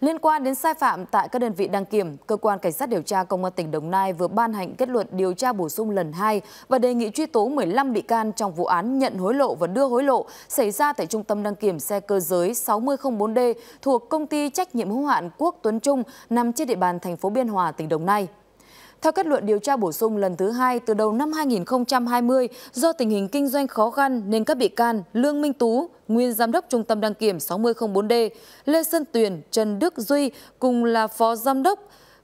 Liên quan đến sai phạm tại các đơn vị đăng kiểm, cơ quan cảnh sát điều tra công an tỉnh Đồng Nai vừa ban hành kết luận điều tra bổ sung lần 2 và đề nghị truy tố 15 bị can trong vụ án nhận hối lộ và đưa hối lộ xảy ra tại trung tâm đăng kiểm xe cơ giới 6004D thuộc công ty trách nhiệm hữu hạn Quốc Tuấn Trung nằm trên địa bàn thành phố Biên Hòa, tỉnh Đồng Nai. Theo kết luận điều tra bổ sung lần thứ hai từ đầu năm 2020, do tình hình kinh doanh khó khăn nên các bị can Lương Minh Tú, nguyên giám đốc trung tâm đăng kiểm 6004D, Lê Sơn Tuyền, Trần Đức Duy cùng là phó giám đốc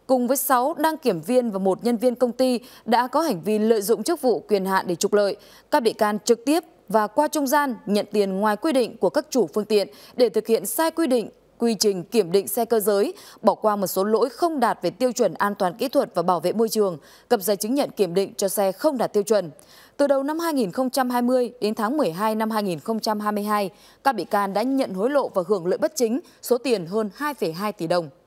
cùng với 6 đăng kiểm viên và một nhân viên công ty đã có hành vi lợi dụng chức vụ quyền hạn để trục lợi. Các bị can trực tiếp và qua trung gian nhận tiền ngoài quy định của các chủ phương tiện để thực hiện sai quy định quy trình kiểm định xe cơ giới, bỏ qua một số lỗi không đạt về tiêu chuẩn an toàn kỹ thuật và bảo vệ môi trường, cấp giấy chứng nhận kiểm định cho xe không đạt tiêu chuẩn. Từ đầu năm 2020 đến tháng 12 năm 2022, các bị can đã nhận hối lộ và hưởng lợi bất chính số tiền hơn 2,2 tỷ đồng.